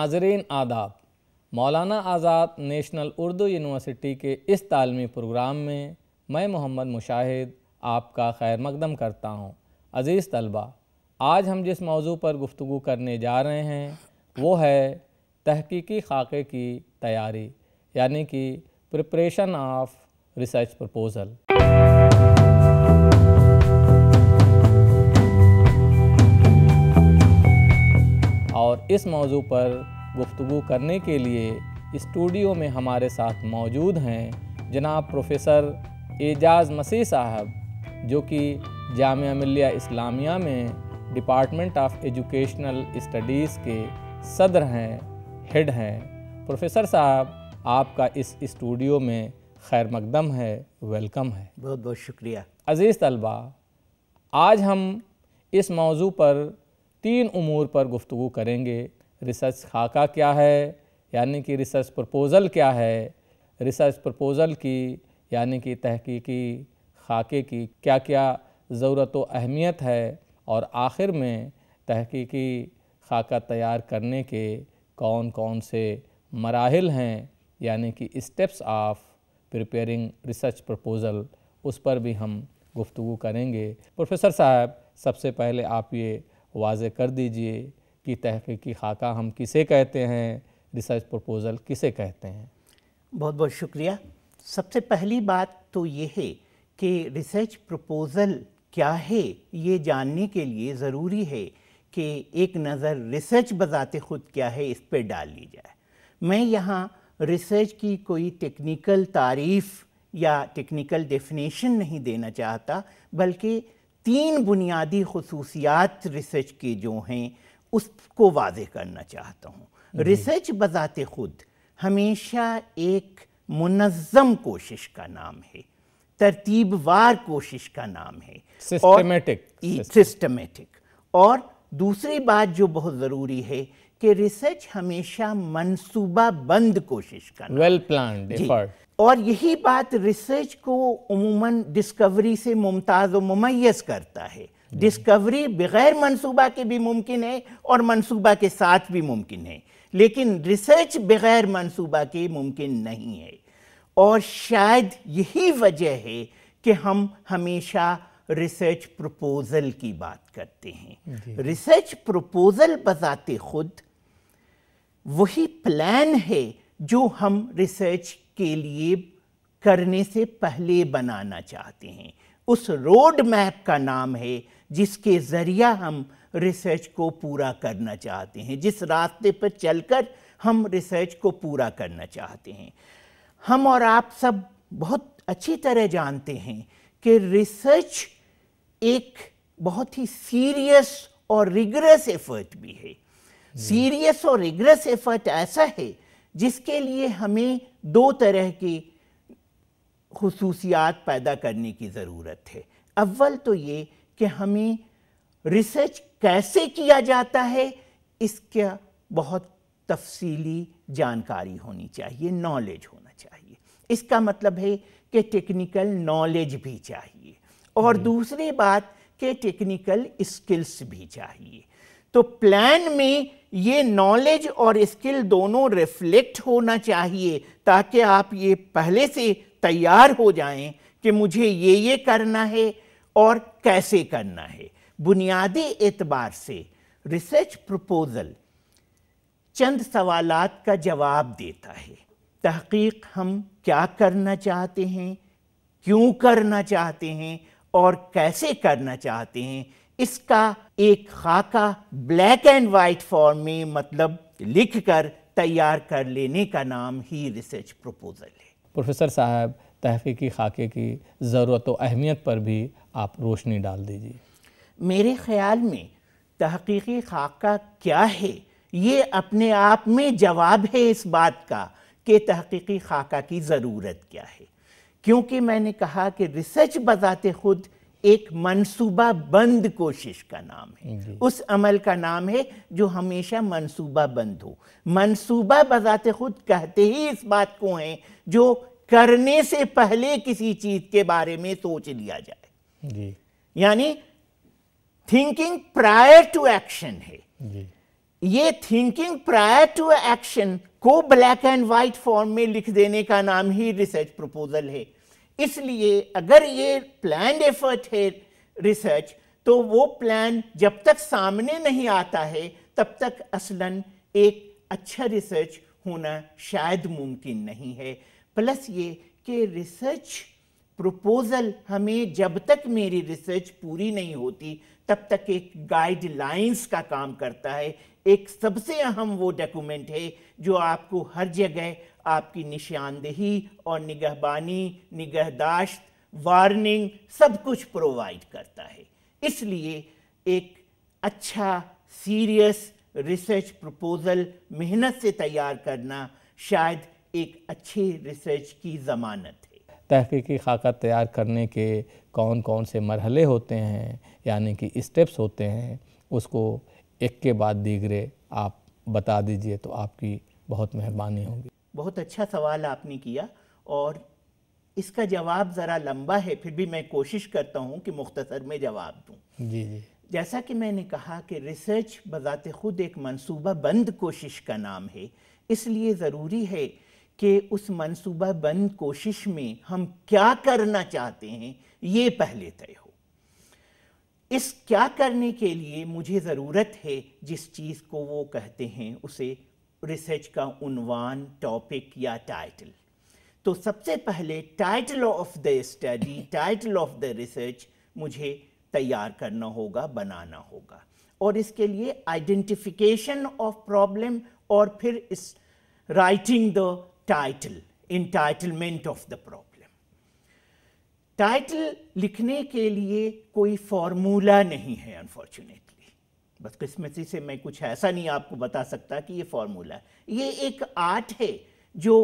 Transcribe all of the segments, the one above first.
नाजरीन आदाब मौलाना आज़ाद नेशनल उर्दू यूनिवर्सिटी के इस तालमी प्रोग्राम में मैं मोहम्मद मुशाहिद आपका खैर मकदम करता हूँ अज़ीज़ तलबा आज हम जिस मौजू पर गुफ्तु करने जा रहे हैं वो है तहकीकी खाके की तैयारी यानी कि प्रिपरेशन ऑफ रिसर्च प्रपोज़ल और इस मौजू पर गुफ्तु करने के लिए स्टूडियो में हमारे साथ मौजूद हैं जनाब प्रोफेसर एजाज मसीह साहब जो कि जामिया मिल्लिया इस्लामिया में डिपार्टमेंट ऑफ एजुकेशनल स्टडीज़ के सदर हैं हेड हैं प्रोफेसर साहब आपका इस स्टूडियो में खैर मकदम है वेलकम है बहुत बहुत शुक्रिया अज़ीज़ तलबा आज हम इस मौजू पर तीन उमूर पर गुफ्तु करेंगे रिसर्च खाका क्या है यानी कि रिसर्च प्रपोज़ल क्या है रिसर्च प्रपोज़ल की यानी कि तहकीकी खाके की क्या क्या ज़रूरत व अहमियत है और आखिर में तहकीकी खाका तैयार करने के कौन कौन से मराहल हैं यानी कि steps of preparing research proposal उस पर भी हम गुफ्तु करेंगे प्रोफेसर साहब सबसे पहले आप ये वाज कर दीजिए कि तहकीकी खाका हम किसे कहते हैं रिसर्च प्रपोज़ल किसे कहते हैं बहुत बहुत शुक्रिया सबसे पहली बात तो ये है कि रिसर्च प्रपोज़ल क्या है ये जानने के लिए ज़रूरी है कि एक नज़र रिसर्च बजाते ख़ुद क्या है इस पर डाल ली जाए मैं यहाँ रिसर्च की कोई टेक्निकल तारीफ़ या टेक्निकल डेफिनेशन नहीं देना चाहता बल्कि तीन बुनियादी खसूसियात रिसर्च के जो हैं उसको वाजे करना चाहता हूँ रिसर्च बजाते खुद हमेशा एक मुनज़म कोशिश का नाम है तरतीबवार कोशिश का नाम है सिस्टमेटिक सिस्टमेटिक और दूसरी बात जो बहुत ज़रूरी है कि रिसर्च हमेशा मनसूबा बंद कोशिश नाम वेल प्लान और यही बात रिसर्च को उमूमन डिस्कवरी से मुमताज़ व ममैज़ करता है डिस्कवरी hmm. बगैर मंसूबा के भी मुमकिन है और मंसूबा के साथ भी मुमकिन है लेकिन रिसर्च बगैर मंसूबा के मुमकिन नहीं है और शायद यही वजह है कि हम हमेशा रिसर्च प्रपोज़ल की बात करते हैं रिसर्च प्रपोज़ल बजाते खुद वही प्लान है जो हम रिसर्च के लिए करने से पहले बनाना चाहते हैं उस रोड मैप का नाम है जिसके ज़रिया हम रिसर्च को पूरा करना चाहते हैं जिस रास्ते पर चलकर हम रिसर्च को पूरा करना चाहते हैं हम और आप सब बहुत अच्छी तरह जानते हैं कि रिसर्च एक बहुत ही सीरियस और रिग्रेस एफर्ट भी है सीरियस हम्म। और रिग्रेस एफर्ट ऐसा है जिसके लिए हमें दो तरह की खसूसियात पैदा करने की ज़रूरत है अव्वल तो ये कि हमें रिसर्च कैसे किया जाता है इसका बहुत तफसीली जानकारी होनी चाहिए नॉलेज होना चाहिए इसका मतलब है कि टेक्निकल नॉलेज भी चाहिए और दूसरी बात के टेक्निकल स्किल्स भी चाहिए तो प्लान में ये नॉलेज और स्किल दोनों रिफ्लेक्ट होना चाहिए ताकि आप ये पहले से तैयार हो जाएं कि मुझे ये ये करना है और कैसे करना है बुनियादी एतबार से रिसर्च प्रपोजल चंद सवालात का जवाब देता है तहकीक हम क्या करना चाहते हैं क्यों करना चाहते हैं और कैसे करना चाहते हैं इसका एक खाका ब्लैक एंड वाइट फॉर्म में मतलब लिखकर तैयार कर लेने का नाम ही रिसर्च प्रपोजल प्रोफेसर साहब तहकीकी खाके की ज़रूरत व अहमियत पर भी आप रोशनी डाल दीजिए मेरे ख़्याल में तहकीकी खाका क्या है ये अपने आप में जवाब है इस बात का कि तहकीकी खाका की ज़रूरत क्या है क्योंकि मैंने कहा कि रिसर्च बजाते खुद एक मनसूबा बंद कोशिश का नाम है उस अमल का नाम है जो हमेशा मनसूबा बंद हो मनसूबा बजाते खुद कहते ही इस बात को हैं जो करने से पहले किसी चीज के बारे में सोच लिया जाए यानी थिंकिंग प्रायर टू एक्शन है ये थिंकिंग प्रायर टू एक्शन को ब्लैक एंड व्हाइट फॉर्म में लिख देने का नाम ही रिसर्च प्रपोजल है इसलिए अगर ये प्लान एफर्ट है रिसर्च तो वो प्लान जब तक सामने नहीं आता है तब तक असलन एक अच्छा रिसर्च होना शायद मुमकिन नहीं है प्लस ये कि रिसर्च प्रपोज़ल हमें जब तक मेरी रिसर्च पूरी नहीं होती तब तक एक गाइडलाइंस का काम करता है एक सबसे अहम वो डॉक्यूमेंट है जो आपको हर जगह आपकी निशानदेही और निगहबानी निगहदाश्त वार्निंग सब कुछ प्रोवाइड करता है इसलिए एक अच्छा सीरियस रिसर्च प्रपोज़ल मेहनत से तैयार करना शायद एक अच्छी रिसर्च की ज़मानत है तहकीकी खाका तैयार करने के कौन कौन से मरहले होते हैं यानी कि स्टेप्स होते हैं उसको एक के बाद दीगरे आप बता दीजिए तो आपकी बहुत मेहरबानी होगी बहुत अच्छा सवाल आपने किया और इसका जवाब ज़रा लंबा है फिर भी मैं कोशिश करता हूँ कि मुख्तसर में जवाब दूँ जी जी जैसा कि मैंने कहा कि रिसर्च बज़ात ख़ुद एक मनसूबा बंद कोशिश का नाम है इसलिए ज़रूरी है कि उस मनसूबा बंद कोशिश में हम क्या करना चाहते हैं ये पहले तय हो इस क्या करने के लिए मुझे ज़रूरत है जिस चीज़ को वो कहते हैं उसे रिसर्च का उनवान टॉपिक या टाइटल तो सबसे पहले title of the study title of the research मुझे तैयार करना होगा बनाना होगा और इसके लिए आइडेंटिफिकेशन ऑफ प्रॉब्लम और फिर इस writing the title entitlement of the problem title लिखने के लिए कोई फॉर्मूला नहीं है अनफॉर्चुनेटली किस्मती से मैं कुछ ऐसा नहीं आपको बता सकता कि ये फॉर्मूला ये एक आर्ट है जो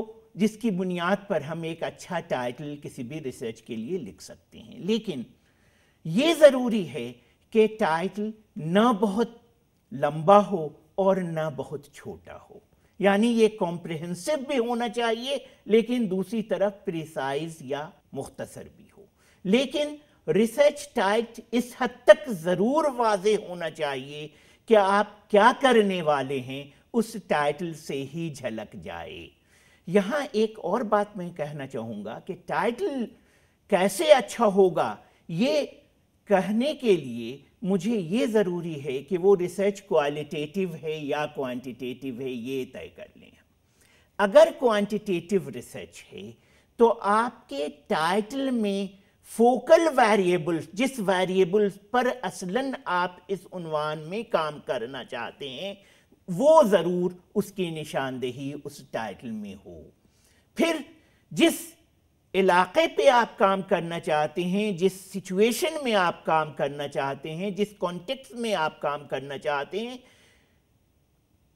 जिसकी बुनियाद पर हम एक अच्छा टाइटल किसी भी रिसर्च के लिए लिख सकते हैं लेकिन ये ज़रूरी है कि टाइटल ना बहुत लंबा हो और ना बहुत छोटा हो यानी ये कॉम्प्रिहेंसिव भी होना चाहिए लेकिन दूसरी तरफ प्रिसाइज या मुख्तसर भी हो लेकिन रिसर्च टाइट इस हद तक ज़रूर वाज होना चाहिए कि आप क्या करने वाले हैं उस टाइटल से ही झलक जाए यहां एक और बात मैं कहना चाहूंगा कि टाइटल कैसे अच्छा होगा ये कहने के लिए मुझे ये ज़रूरी है कि वो रिसर्च क्वालिटेटिव है या क्वांटिटेटिव है ये तय कर लें अगर क्वांटिटेटिव रिसर्च है तो आपके टाइटल में फोकल वेरिएबल जिस वेरिएबल पर असलन आप इस उनवान में काम करना चाहते हैं वो ज़रूर उसकी निशानदेही उस टाइटल में हो फिर जिस इलाके पे आप काम करना चाहते हैं जिस सिचुएशन में आप काम करना चाहते हैं जिस कॉन्टेक्स में आप काम करना चाहते हैं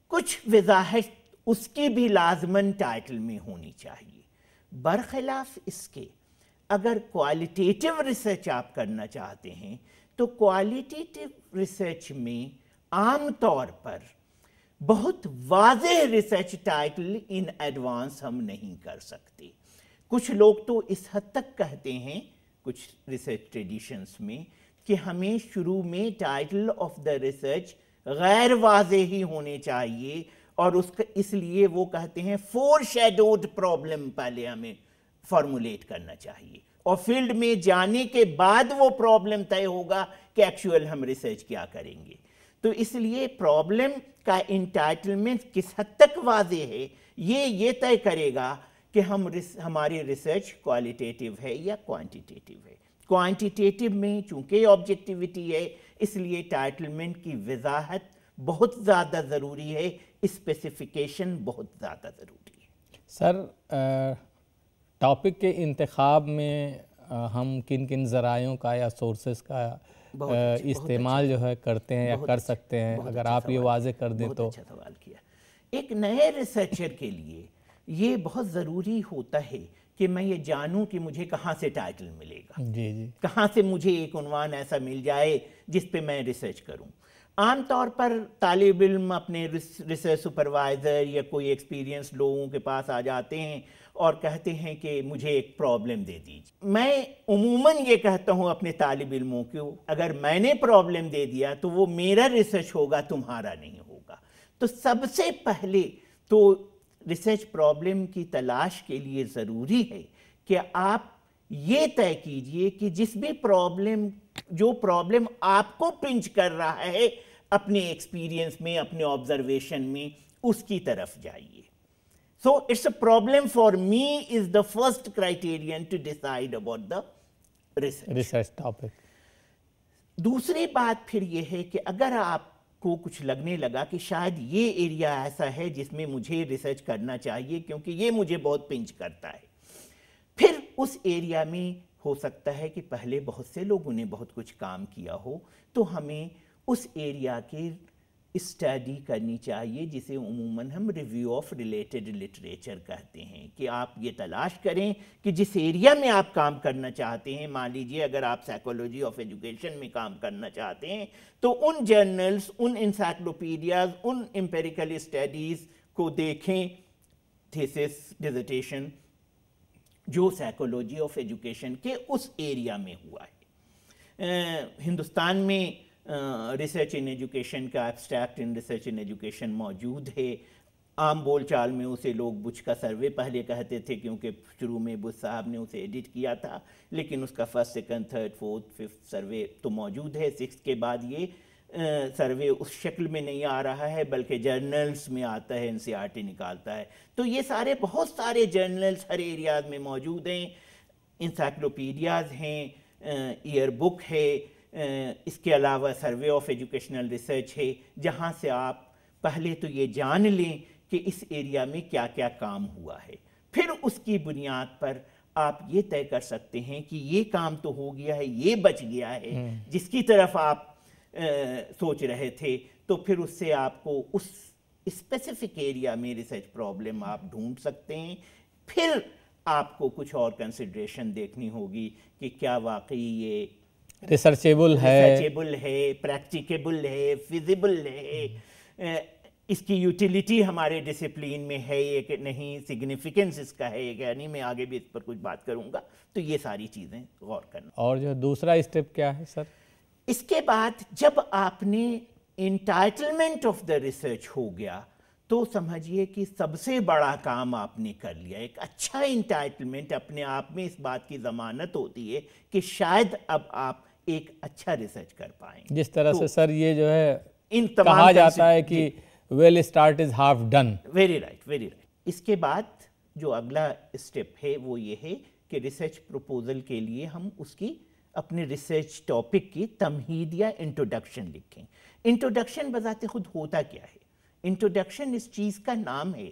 कुछ वजाहत उसकी भी लाजमन टाइटल में होनी चाहिए बरखिलाफ इसके अगर क्वालिटेटिव रिसर्च आप करना चाहते हैं तो क्वालिटेटिव रिसर्च में आम तौर पर बहुत वाज रिसर्च टाइटल इन एडवांस हम नहीं कर सकते कुछ लोग तो इस हद तक कहते हैं कुछ रिसर्च ट्रेडिशंस में कि हमें शुरू में टाइटल ऑफ द रिसर्च गैर वाज ही होने चाहिए और उसका इसलिए वो कहते हैं फोर शेडोड प्रॉब्लम पहले हमें फॉर्मुलेट करना चाहिए और फील्ड में जाने के बाद वो प्रॉब्लम तय होगा कि एक्चुअल हम रिसर्च क्या करेंगे तो इसलिए प्रॉब्लम का इंटाइटलमेंट किस हद तक वाजे है ये ये तय करेगा कि हम हमारी रिसर्च क्वालिटेटिव है या क्वांटिटेटिव है क्वांटिटेटिव में चूंकि ऑब्जेक्टिविटी है इसलिए टाइटलमेंट की वजाहत बहुत ज़्यादा ज़रूरी है स्पेसिफिकेशन बहुत ज़्यादा ज़रूरी है सर टॉपिक के इंतखब में आ, हम किन किन ज़रायों का या सोर्सेस का इस्तेमाल जो है करते हैं या कर सकते हैं अगर आप ये वाजे कर दें तो अच्छा सवाल किया एक नए रिसर्चर के लिए ये बहुत ज़रूरी होता है कि मैं ये जानूं कि मुझे कहाँ से टाइटल मिलेगा जी जी कहाँ से मुझे एक उनवान ऐसा मिल जाए जिस पे मैं रिसर्च आम आमतौर पर तालब इम अपने रिसर्च सुपरवाइज़र या कोई एक्सपीरियंस लोगों के पास आ जाते हैं और कहते हैं कि मुझे एक प्रॉब्लम दे दीजिए मैं उमूमन ये कहता हूँ अपने तालब इलमों को अगर मैंने प्रॉब्लम दे दिया तो वो मेरा रिसर्च होगा तुम्हारा नहीं होगा तो सबसे पहले तो रिसर्च प्रॉब्लम की तलाश के लिए ज़रूरी है कि आप ये तय कीजिए कि जिस भी प्रॉब्लम जो प्रॉब्लम आपको पिंच कर रहा है अपने एक्सपीरियंस में अपने ऑब्जर्वेशन में उसकी तरफ जाइए so it's a problem for me is the first criterion to decide about the research research topic दूसरी बात फिर यह है कि अगर आप को कुछ लगने लगा कि शायद ये एरिया ऐसा है जिसमें मुझे रिसर्च करना चाहिए क्योंकि ये मुझे बहुत पिंच करता है फिर उस एरिया में हो सकता है कि पहले बहुत से लोगों ने बहुत कुछ काम किया हो तो हमें उस एरिया के स्टडी करनी चाहिए जिसे उमूमन हम रिव्यू ऑफ रिलेटेड लिटरेचर कहते हैं कि आप ये तलाश करें कि जिस एरिया में आप काम करना चाहते हैं मान लीजिए अगर आप साइकोलॉजी ऑफ एजुकेशन में काम करना चाहते हैं तो उन जर्नल्स उन इंसाइक्लोपीडियाज उन एम्पेरिकल स्टडीज़ को देखें थीसिस डिजिटेशन जो साइकोलॉजी ऑफ एजुकेशन के उस एरिया में हुआ है आ, हिंदुस्तान में रिसर्च इन एजुकेशन का abstract in research in education मौजूद है आम बोलचाल में उसे लोग बुच का सर्वे पहले कहते थे क्योंकि शुरू में बुच साहब ने उसे एडिट किया था लेकिन उसका first second third fourth fifth survey तो मौजूद है सिक्स के बाद ये सर्वे उस शक्ल में नहीं आ रहा है बल्कि जर्नल्स में आता है एन e निकालता है तो ये सारे बहुत सारे जर्नल्स हर एरियाज में मौजूद हैं इंसाइक्लोपीडियाज़ हैं ईयर बुक है इसके अलावा सर्वे ऑफ एजुकेशनल रिसर्च है जहाँ से आप पहले तो ये जान लें कि इस एरिया में क्या क्या काम हुआ है फिर उसकी बुनियाद पर आप ये तय कर सकते हैं कि ये काम तो हो गया है ये बच गया है हम्म। जिसकी तरफ आप आ, सोच रहे थे तो फिर उससे आपको उस स्पेसिफिक एरिया में रिसर्च प्रॉब्लम आप ढूंढ सकते हैं फिर आपको कुछ और कंसिड्रेशन देखनी होगी कि क्या वाकई ये रिसर्चेबल है रिसर्चेबल है प्रैक्टिकेबल है फिजिबल है इसकी यूटिलिटी हमारे डिसिप्लिन में है ये कि नहीं सिग्निफिकेंस इसका है ये नहीं मैं आगे भी इस पर कुछ बात करूंगा तो ये सारी चीज़ें गौर करना और जो दूसरा स्टेप क्या है सर इसके बाद जब आपने इंटाइटलमेंट ऑफ द रिसर्च हो गया तो समझिए कि सबसे बड़ा काम आपने कर लिया एक अच्छा इंटाइटलमेंट अपने आप में इस बात की ज़मानत होती है कि शायद अब आप एक अच्छा रिसर्च कर पाए जिस तरह तो से सर ये जो है इन कहा जाता है कि well start is half done very right very right इसके बाद जो अगला स्टेप है वो ये है कि रिसर्च प्रपोजल के लिए हम उसकी अपने रिसर्च टॉपिक की तमहीद या इंट्रोडक्शन लिखें इंट्रोडक्शन बताते खुद होता क्या है इंट्रोडक्शन इस चीज़ का नाम है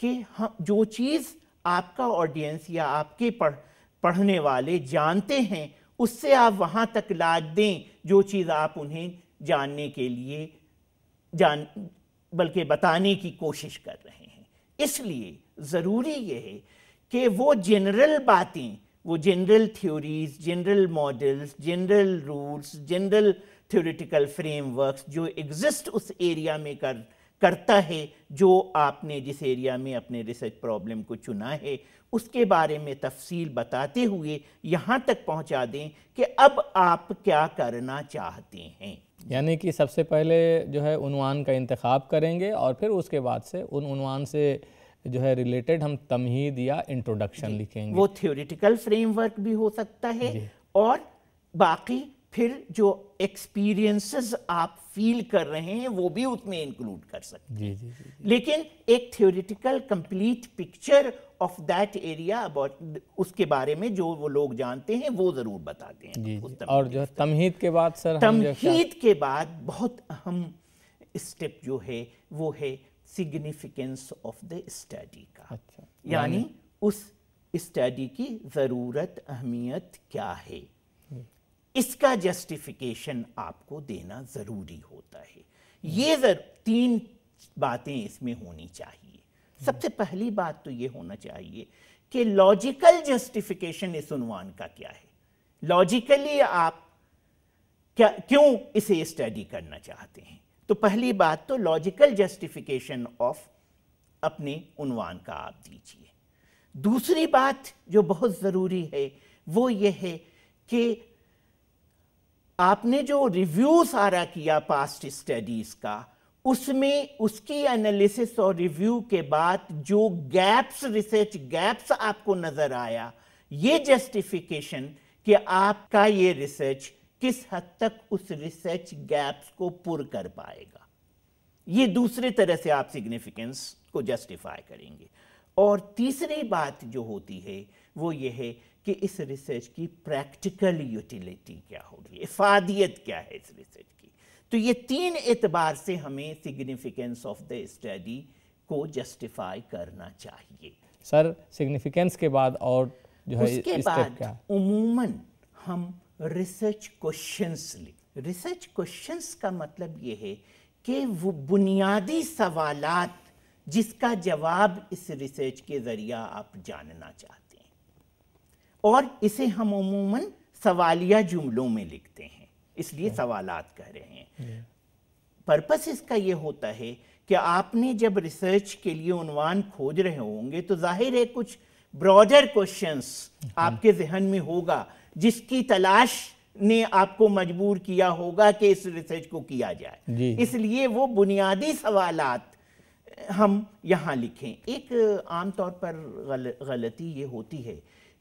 कि हम जो चीज़ आपका ऑडियंस या आपके पढ़ पढ़ने वाले जानते हैं उससे आप वहाँ तक लाद दें जो चीज़ आप उन्हें जानने के लिए जान बल्कि बताने की कोशिश कर रहे हैं इसलिए ज़रूरी यह है कि वो जनरल बातें वो general theories general models general rules general theoretical frameworks जो एग्जिस्ट उस एरिया में कर करता है जो आपने जिस एरिया में अपने रिसर्च प्रॉब्लम को चुना है उसके बारे में तफसील बताते हुए यहाँ तक पहुँचा दें कि अब आप क्या करना चाहते हैं यानी कि सबसे पहले जो है उनवान का इंतखब करेंगे और फिर उसके बाद से उन उनवान से जो है रिलेटेड हम तमहीद या इंट्रोडक्शन लिखेंगे वो थ्योरेटिकल फ्रेमवर्क भी हो सकता है और बाकी फिर जो एक्सपीरियंसेस आप फील कर रहे हैं वो भी उसमें इंक्लूड कर सकते हैं लेकिन एक theoretical complete picture of that area about उसके बारे में जो वो लोग जानते हैं वो ज़रूर बताते हैं और जो तमहीद के बाद सर तमहीद के बाद बहुत अहम स्टेप जो है वो है सिग्निफिकेंस ऑफ द स्टडी का अच्छा यानी उस स्टडी की ज़रूरत अहमियत क्या है इसका जस्टिफिकेशन आपको देना ज़रूरी होता है ये जर, तीन बातें इसमें होनी चाहिए सबसे पहली बात तो ये होना चाहिए कि लॉजिकल जस्टिफिकेशन इस उन्वान का क्या है लॉजिकली आप क्या क्यों इसे स्टडी करना चाहते हैं तो पहली बात तो लॉजिकल जस्टिफिकेशन ऑफ अपने उन्वान का आप दीजिए दूसरी बात जो बहुत ज़रूरी है वो ये है कि आपने जो रिव्यू सारा किया पास्ट स्टडीज़ का उसमें उसकी एनालिसिस और रिव्यू के बाद जो गैप्स रिसर्च गैप्स आपको नज़र आया ये जस्टिफिकेशन कि आपका ये रिसर्च किस हद तक उस रिसर्च गैप्स को पुर कर पाएगा ये दूसरे तरह से आप सिग्निफिकेंस को जस्टिफाई करेंगे और तीसरी बात जो होती है वो ये है कि इस रिसर्च की प्रैक्टिकल यूटिलिटी क्या होगी इफादियत क्या है इस रिसर्च तो ये तीन एतबार से हमें सिग्निफिकेंस ऑफ द स्टडी को जस्टिफाई करना चाहिए सर सिग्निफिकेंस के बाद और जो है उसके बाद उमूमन हम रिसर्च क्वेश्चंस लें रिसर्च क्वेश्चंस का मतलब ये है कि वो बुनियादी सवालात जिसका जवाब इस रिसर्च के ज़रिया आप जानना चाहते हैं और इसे हम उमूमन सवालिया जुमलों में लिखते हैं इसलिए सवालात कह रहे हैं पर्पस इसका ये होता है कि आपने जब रिसर्च के लिए उनवान खोज रहे होंगे तो जाहिर है कुछ ब्रॉडर क्वेश्चंस आपके जहन में होगा जिसकी तलाश ने आपको मजबूर किया होगा कि इस रिसर्च को किया जाए इसलिए वो बुनियादी सवालात हम यहाँ लिखें एक आमतौर पर गल, गलती ये होती है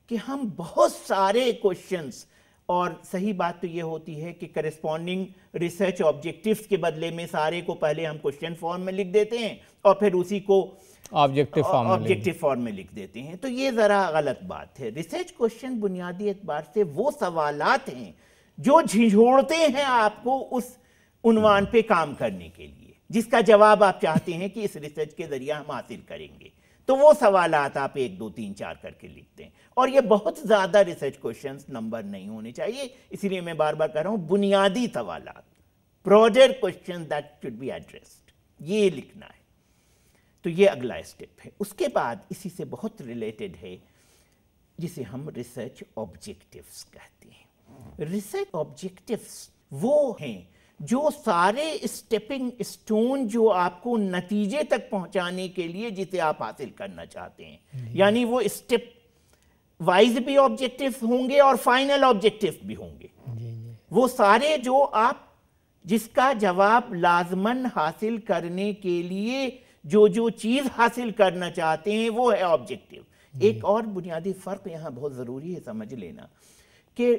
कि हम बहुत सारे क्वेश्चंस और सही बात तो ये होती है कि करस्पॉन्डिंग रिसर्च ऑब्जेक्टिव्स के बदले में सारे को पहले हम क्वेश्चन फॉर्म में लिख देते हैं और फिर उसी को ऑब्जेक्टिव फॉर्म ऑब्जेक्टिव फॉर्म में लिख देते हैं तो ये ज़रा गलत बात है रिसर्च क्वेश्चन बुनियादी एतबार से वो सवाल हैं जो झिझोड़ते हैं आपको उस उनवान पे काम करने के लिए जिसका जवाब आप चाहते हैं कि इस रिसर्च के जरिए हम हासिल करेंगे तो वो सवाल आप एक दो तीन चार करके लिखते हैं और ये बहुत ज़्यादा रिसर्च क्वेश्चन नंबर नहीं होने चाहिए इसीलिए मैं बार बार कह रहा हूँ बुनियादी सवाल broader question that should be addressed ये लिखना है तो ये अगला स्टेप है उसके बाद इसी से बहुत रिलेटेड है जिसे हम रिसर्च ऑब्जेक्टिव्स कहते हैं रिसर्च ऑब्जेक्टिव्स वो हैं जो सारे स्टेपिंग स्टोन जो आपको नतीजे तक पहुंचाने के लिए जिसे आप हासिल करना चाहते हैं यानी वो स्टेप वाइज भी ऑब्जेक्टिव होंगे और फाइनल ऑब्जेक्टिव भी होंगे वो सारे जो आप जिसका जवाब लाजमन हासिल करने के लिए जो जो चीज़ हासिल करना चाहते हैं वो है ऑब्जेक्टिव एक और बुनियादी फ़र्क यहाँ बहुत ज़रूरी है समझ लेना कि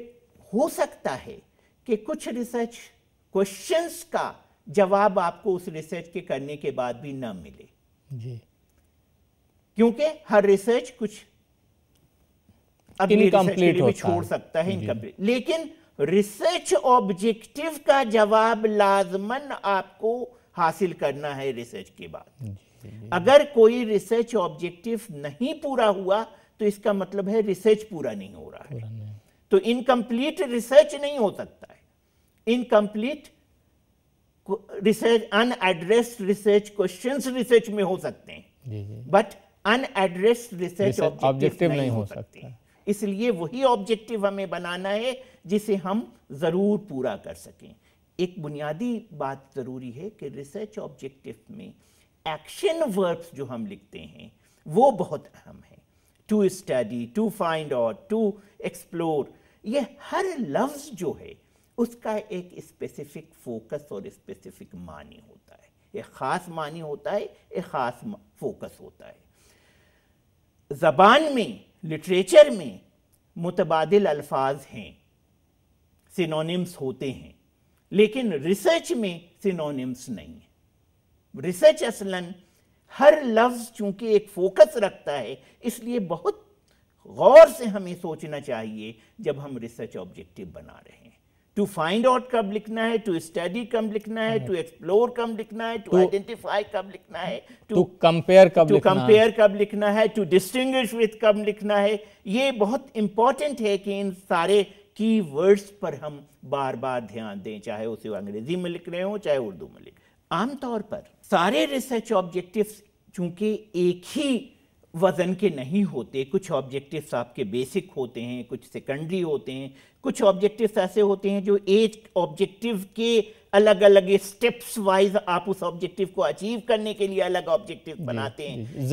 हो सकता है कि कुछ रिसर्च क्वेश्चंस का जवाब आपको उस रिसर्च के करने के बाद भी ना मिले जी क्योंकि हर रिसर्च कुछ अगली भी छोड़ सकता है इनकम्प्लीट लेकिन रिसर्च ऑब्जेक्टिव का जवाब लाजमन आपको हासिल करना है रिसर्च के बाद अगर कोई रिसर्च ऑब्जेक्टिव नहीं पूरा हुआ तो इसका मतलब है रिसर्च पूरा नहीं हो रहा है तो इनकम्प्लीट रिसर्च नहीं हो सकता incomplete research unaddressed research questions research में हो सकते हैं बट अनएड्रेस्ड रिसर्च ऑब्जेक्टिव नहीं हो सकते इसलिए वही ऑब्जेक्टिव हमें बनाना है जिसे हम ज़रूर पूरा कर सकें एक बुनियादी बात ज़रूरी है कि रिसर्च ऑब्जेक्टिव में एक्शन वर्ब्स जो हम लिखते हैं वो बहुत अहम है to study to find out to explore ये हर लफ्ज़ जो है उसका एक स्पेसिफिक फोकस और स्पेसिफिक मानी होता है एक ख़ास मानी होता है एक ख़ास फोकस होता है ज़बान में लिटरेचर में मुतबादल अल्फाज हैं सिनोनिम्स होते हैं लेकिन रिसर्च में सिनोनिम्स नहीं है रिसर्च असलन हर लफ्ज़ चूंकि एक फोकस रखता है इसलिए बहुत गौर से हमें सोचना चाहिए जब हम रिसर्च ऑब्जेक्टिव बना रहे हैं टू फाइंड आउट कब लिखना है टू स्टडी कब लिखना है टू एक्सप्लोर कब लिखना है टू आइडेंटिफाई तो कब लिखना है टू कंपेयर तो कब टू कंपेयर कब लिखना है टू डिस्टिंग विथ कब लिखना है ये बहुत इंपॉर्टेंट है कि इन सारे की वर्ड्स पर हम बार बार ध्यान दें चाहे उसे अंग्रेजी में लिख रहे हो चाहे उर्दू में लिख आमतौर पर सारे रिसर्च ऑब्जेक्टिव चूंकि एक ही वज़न के नहीं होते कुछ ऑब्जेक्टिव्स आपके बेसिक होते हैं कुछ सेकेंडरी होते हैं कुछ ऑब्जेक्टिव्स ऐसे होते हैं जो एक ऑब्जेक्टिव के अलग अलग स्टेप्स वाइज आप उस ऑब्जेक्टिव को अचीव करने के लिए अलग ऑब्जेक्टिव बनाते हैं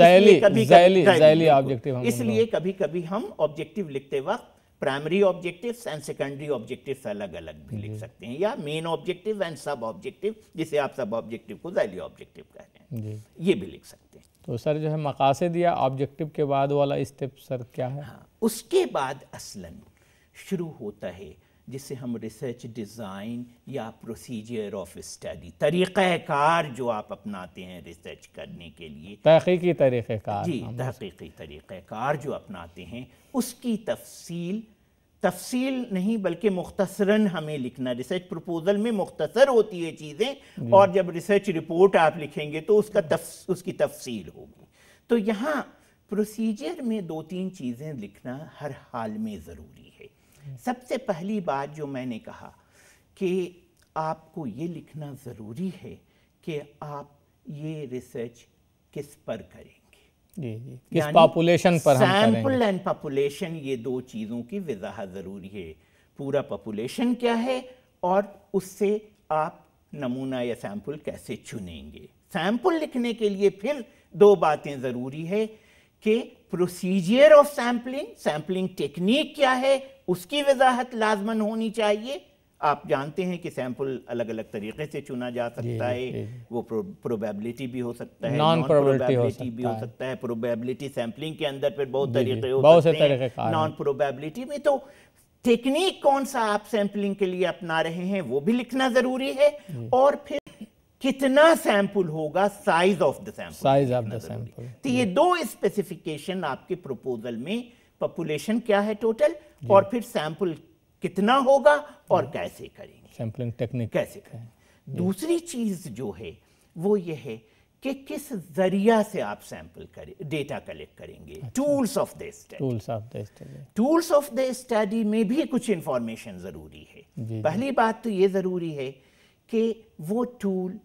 इसलिए कभी कभी, हम ऑब्जेक्टिव लिखते वक्त primary objective and secondary objective अलग अलग भी लिख सकते हैं या main objective and sub objective जिसे आप सब ऑब्जेक्टिव को जैली ऑब्जेक्टिव कह रहे हैं ये भी लिख सकते हैं तो सर जो है मकासद या ऑब्जेक्टिव के बाद वाला स्टेप सर क्या है हाँ, उसके बाद असलन शुरू होता है जिसे हम रिसर्च डिज़ाइन या प्रोसीजर ऑफ स्टडी तरीक़ार जो आप अपनाते हैं रिसर्च करने के लिए तहकीकी तरीक़ार जी हाँ, तहकीकी तरीक़ार जो अपनाते हैं उसकी तफसील तफसील नहीं बल्कि मुख्तसरन हमें लिखना रिसर्च प्रपोजल में मुख्तसर होती है चीज़ें और जब रिसर्च रिपोर्ट आप लिखेंगे तो उसका तफ, उसकी तफसील होगी तो यहाँ प्रोसीजर में दो तीन चीज़ें लिखना हर हाल में ज़रूरी है सबसे पहली बात जो मैंने कहा कि आपको ये लिखना ज़रूरी है कि आप ये रिसर्च किस पर करें किस पॉपुलेशन पर सैंपल एंड पॉपुलेशन ये दो चीज़ों की वजाहत ज़रूरी है पूरा पॉपुलेशन क्या है और उससे आप नमूना या सैंपल कैसे चुनेंगे सैंपल लिखने के लिए फिर दो बातें ज़रूरी है कि procedure of sampling sampling technique क्या है उसकी वजाहत लाजमन होनी चाहिए आप जानते हैं कि सैंपल अलग अलग तरीके से चुना जा सकता है वो प्रोबेबिलिटी भी हो सकता है नॉन प्रोबेबिलिटी भी हो सकता है प्रोबेबिलिटी सैंपलिंग के अंदर पर बहुत तरीके हो सकते हैं नॉन प्रोबेबिलिटी में तो टेक्निक कौन सा आप सैंपलिंग के लिए अपना रहे हैं वो भी लिखना जरूरी है और फिर कितना सैंपल होगा size of the sample size of the sample तो ये दो स्पेसिफिकेशन आपके प्रपोजल में पॉपुलेशन क्या है टोटल और फिर सैंपल कितना होगा और hmm. कैसे करेंगे सैम्पलिंग टेक्निक कैसे करें दूसरी चीज जो है वो ये है कि किस जरिया से आप सैंपल करें डेटा कलेक्ट करेंगे tools of the study tools of the study tools of the study में भी कुछ इंफॉर्मेशन ज़रूरी है पहली बात तो ये ज़रूरी है कि वो टूल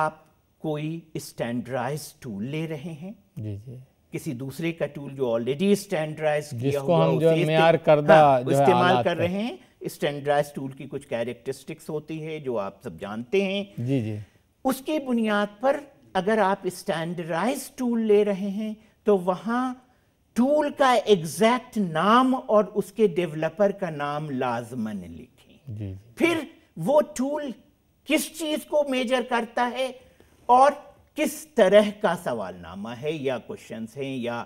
आप कोई स्टैंडर्डाइज टूल ले रहे हैं जी जी किसी दूसरे का टूल जो ऑलरेडी स्टैंडर्डाइज किया हुआ हम जो मेयार करदा हाँ, इस्तेमाल कर रहे हैं स्टैंडर्डाइज टूल की कुछ कैरेक्टरिस्टिक्स होती है जो आप सब जानते हैं जी जी उसके बुनियाद पर अगर आप स्टैंडर्डाइज टूल ले रहे हैं तो वहां टूल का एग्जैक्ट नाम और उसके डेवलपर का नाम लाजमन लिखें जी। फिर वो टूल किस चीज़ को मेजर करता है और किस तरह का सवालनामा है या क्वेश्चन हैं या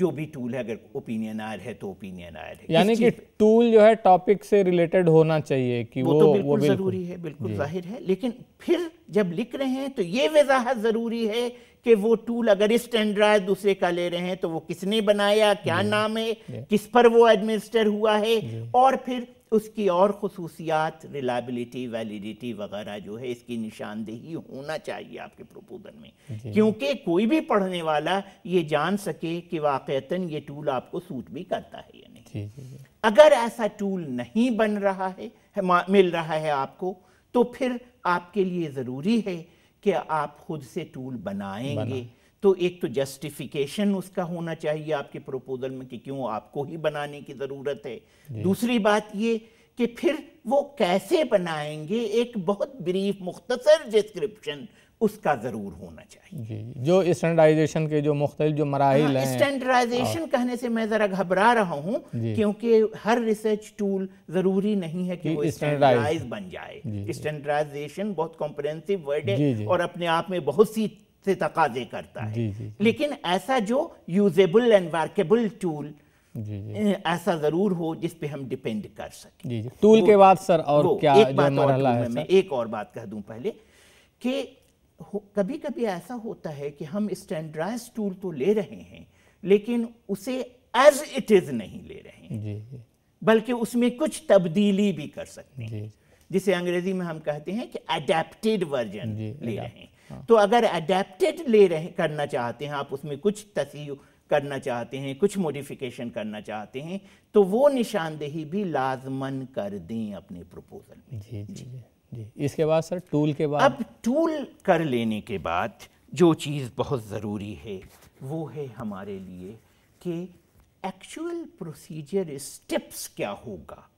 जो भी टूल है अगर ओपिनियन आयर है तो ओपिनियन आयर है यानी कि टूल जो है टॉपिक से रिलेटेड होना चाहिए कि वो, तो वो तो बिल्कुल वो बिल्कुल, ज़रूरी है बिल्कुल जाहिर है लेकिन फिर जब लिख रहे हैं तो ये वजाहत ज़रूरी है कि वो टूल अगर इस टेंडर दूसरे का ले रहे हैं तो वो किसने बनाया क्या नाम है किस पर वो एडमिनिस्टर हुआ है और फिर उसकी और खसूसियात रिलाबिलिटी वैलिडिटी वगैरह जो है इसकी निशानदेही होना चाहिए आपके प्रपोजल में क्योंकि कोई भी पढ़ने वाला ये जान सके कि वाक़ता ये टूल आपको सूट भी करता है या नहीं अगर ऐसा टूल नहीं बन रहा है मिल रहा है आपको तो फिर आपके लिए ज़रूरी है कि आप खुद से टूल बनाएंगे बना। तो एक तो जस्टिफिकेशन उसका होना चाहिए आपके प्रपोजल में कि क्यों आपको ही बनाने की ज़रूरत है दूसरी बात ये कि फिर वो कैसे बनाएंगे एक बहुत ब्रीफ मुख्तसर डिस्क्रिप्शन उसका ज़रूर होना चाहिए जी जो स्टैंडर्डाइजेशन के जो मुख्तल जो मराहल हाँ, हैं स्टैंडर्डाइजेशन हाँ। कहने से मैं ज़रा घबरा रहा हूँ क्योंकि हर रिसर्च टूल ज़रूरी नहीं है कि वो स्टैंडर्डाइज बन जाए स्टैंडर्डाइजेशन बहुत कॉम्प्रहेंसिव वर्ड है और अपने आप में बहुत सी से तकाजे करता है जी, जी, लेकिन ऐसा जो यूजेबल एंड वर्केबल टूल जी, जी। ऐसा ज़रूर हो जिस पे हम डिपेंड कर सकें जी, जी। टूल के बाद सर और क्या एक बात और है मैं एक और बात कह दूं पहले कि कभी कभी ऐसा होता है कि हम स्टैंडर्डाइज टूल तो ले रहे हैं लेकिन उसे एज इट इज़ नहीं ले रहे हैं जी, जी। बल्कि उसमें कुछ तब्दीली भी कर सकते हैं जिसे अंग्रेजी में हम कहते हैं कि अडेप्टेड वर्जन ले रहे हैं हाँ। तो अगर अडेप्टेड ले रहे करना चाहते हैं आप उसमें कुछ तसी करना चाहते हैं कुछ मॉडिफिकेशन करना चाहते हैं तो वो निशानदेही भी लाजमन कर दें अपने प्रपोजल में जी जी जी, जी। इसके बाद सर टूल के बाद अब टूल कर लेने के बाद जो चीज़ बहुत ज़रूरी है वो है हमारे लिए कि एक्चुअल प्रोसीजर स्टेप्स क्या होगा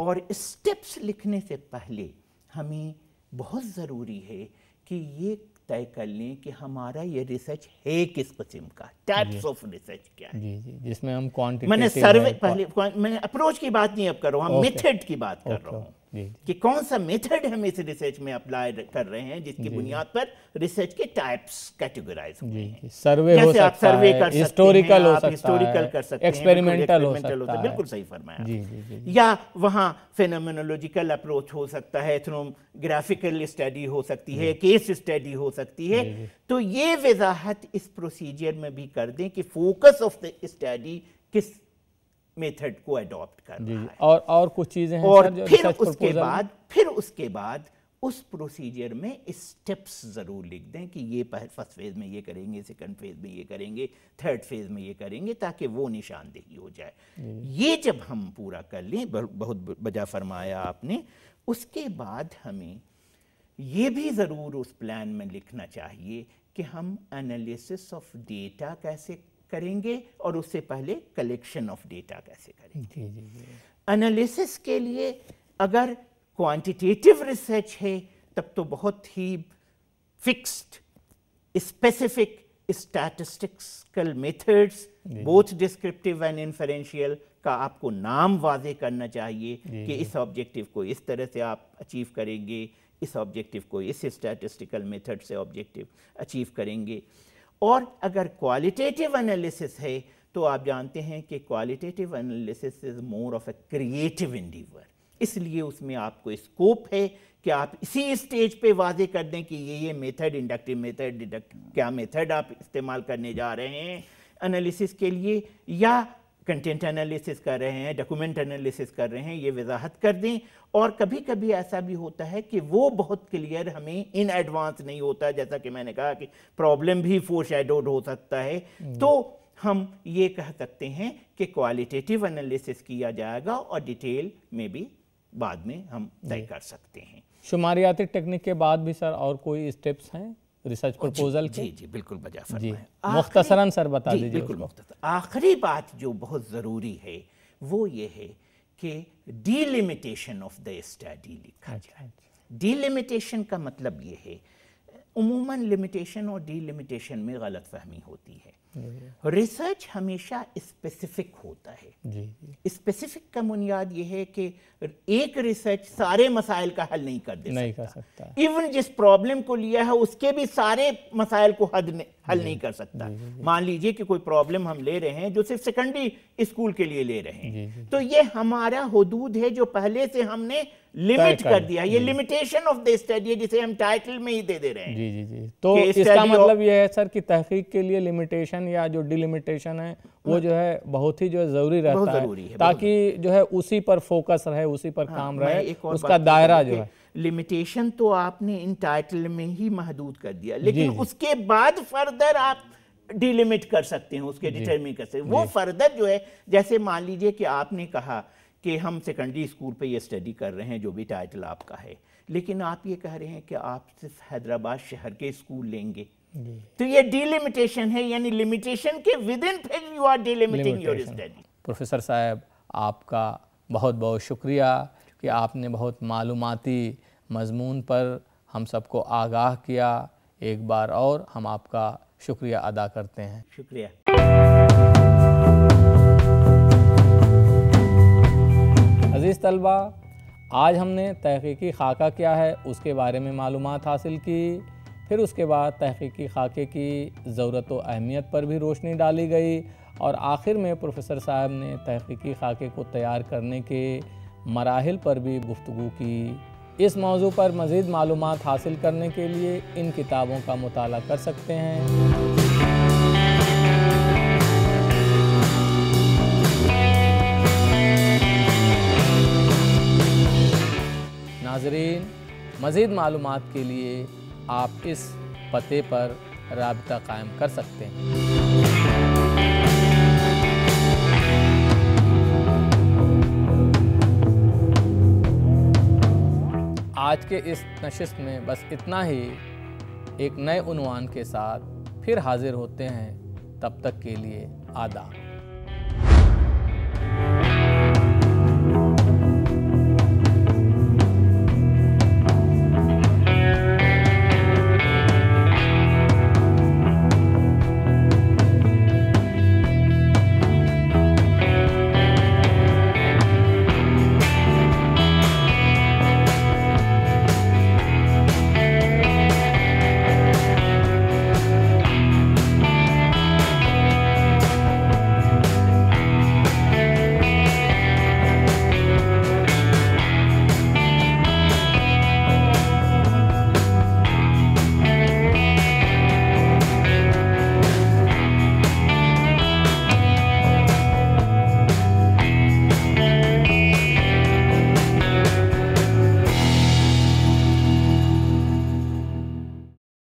और स्टेप्स लिखने से पहले हमें बहुत ज़रूरी है कि ये तय कर लें कि हमारा ये रिसर्च है किस किस्म का टाइप्स ऑफ रिसर्च क्या है जी जी जिसमें हम क्वांटिटी मैंने सर्वे पहले मैंने अप्रोच की बात नहीं अब कर रहा हूँ मेथड की बात कर रहा हूँ कि कौन सा मेथड हम इस रिसर्च में अप्लाई कर रहे हैं जिसकी बुनियाद पर रिसर्च के टाइप्स कैटेगराइज हुए हैं सर्वे हो सकता आप सर्वे कर हिस्टोरिकल हो सकता हिस्टोरिकल कर सकते एक्सपेरिमेंटल हो सकता है बिल्कुल सही फरमाया जी, जी, या वहाँ फेनोमेनोलॉजिकल अप्रोच हो सकता है एथनोग्राफिकल स्टडी हो सकती है केस स्टडी हो सकती है तो ये वजाहत इस प्रोसीजर में भी कर दें कि फोकस ऑफ द स्टडी किस मेथड को अडॉप्ट कर रहा है और और कुछ चीज़ें हैं और सर, फिर उसके बाद फिर उसके बाद उस प्रोसीजर में स्टेप्स ज़रूर लिख दें कि ये फर्स्ट फेज़ में ये करेंगे सेकंड फेज़ में ये करेंगे थर्ड फेज़ में ये करेंगे ताकि वो निशानदेही हो जाए ये जब हम पूरा कर लें बहुत बजा फरमाया आपने उसके बाद हमें ये भी ज़रूर उस प्लान में लिखना चाहिए कि हम एनालिसिस ऑफ डेटा कैसे करेंगे और उससे पहले कलेक्शन ऑफ डेटा कैसे करेंगे एनालिसिस के लिए अगर क्वांटिटेटिव रिसर्च है तब तो बहुत ही fixed specific statistical methods both descriptive and inferential का आपको नाम वाजे करना चाहिए कि इस ऑब्जेक्टिव को इस तरह से आप अचीव करेंगे इस ऑब्जेक्टिव को इस स्टैटिस्टिकल मेथड से ऑब्जेक्टिव अचीव करेंगे और अगर क्वालिटेटिव एनालिसिस है तो आप जानते हैं कि qualitative analysis is more of a creative endeavour इसलिए उसमें आपको स्कोप है कि आप इसी स्टेज पे वाजे कर दें कि ये ये मेथड इंडक्टिव मेथड डिडक्ट क्या मेथड आप इस्तेमाल करने जा रहे हैं एनालिसिस के लिए या कंटेंट एनालिसिस कर रहे हैं डॉक्यूमेंट एनालिसिस कर रहे हैं ये वजाहत कर दें और कभी कभी ऐसा भी होता है कि वो बहुत क्लियर हमें इन एडवांस नहीं होता जैसा कि मैंने कहा कि प्रॉब्लम भी फोर हो सकता है हम्म। तो हम ये कह सकते हैं कि क्वालिटेटिव एनालिसिस किया जाएगा और डिटेल में भी बाद में हम तय कर सकते हैं शुमारियाती टेक्निक के बाद भी सर और कोई स्टेप्स हैं रिसर्च प्रपोजल जी जी बिल्कुल बजा मुख्तसरन सर बता दीजिए बिल्कुल मुख्तर आखिरी बात जो बहुत ज़रूरी है वो ये है कि डीलिमिटेशन ऑफ द स्टडी लिखा अच्छा, जाए डीलिमिटेशन अच्छा। का मतलब ये है उमूमन लिमिटेशन और डीलिमिटेशन में गलत फहमी होती है रिसर्च हमेशा स्पेसिफिक होता है स्पेसिफिक का बुनियाद यह है कि एक रिसर्च सारे मसाइल का हल नहीं कर दे नहीं सकता। सकता इवन जिस प्रॉब्लम को लिया है उसके भी सारे मसाइल को हद हल नहीं, कर सकता मान लीजिए कि कोई प्रॉब्लम हम ले रहे हैं जो सिर्फ सेकेंडरी स्कूल के लिए ले रहे हैं तो ये हमारा हदूद है जो पहले से हमने लिमिट कर दिया ये लिमिटेशन ऑफ द स्टडी जिसे हम टाइटल में ही दे दे रहे हैं जी जी जी तो इसका मतलब ये है सर कि तहकीक के लिए लिमिटेशन या जो डिलिमिटेशन है वो हाँ। जो है बहुत ही जो है जरूरी रहता है ताकि जो है उसी पर फोकस रहे उसी पर हाँ, काम रहे उसका दायरा जो है लिमिटेशन तो आपने इन टाइटल में ही महदूद कर दिया लेकिन उसके बाद फर्दर आप डिलिमिट कर सकते हैं उसके डिटर्मिन कर सकते हैं वो फर्दर जो है जैसे मान लीजिए कि आपने कहा कि हम सेकेंडरी स्कूल पे ये स्टडी कर रहे हैं जो भी टाइटल आपका है लेकिन आप ये कह रहे हैं कि आप सिर्फ हैदराबाद शहर के स्कूल लेंगे तो ये डिलिमिटेशन है यानी लिमिटेशन के विद इन फिर you are delimiting your study professor साहब आपका बहुत बहुत शुक्रिया कि आपने बहुत मालूमती मजमून पर हम सबको आगाह किया एक बार और हम आपका शुक्रिया अदा करते हैं शुक्रिया अज़ीज़ तलबा आज हमने तहकीकी खाका क्या है उसके बारे में मालूम हासिल की फिर उसके बाद तहकीकी खाके की ज़रूरत व अहमियत पर भी रोशनी डाली गई और आखिर में प्रोफेसर साहब ने तहकीकी खाके को तैयार करने के मराहल पर भी गुफ्तु की इस मौजू पर मज़ीद मालूम हासिल करने के लिए इन किताबों का मताल कर सकते हैं नाजरीन मज़ीद मालूम के लिए आप इस पते पर रबता कायम कर सकते हैं आज के इस नशिस्त में बस इतना ही एक नए उनवान के साथ फिर हाजिर होते हैं तब तक के लिए आदाब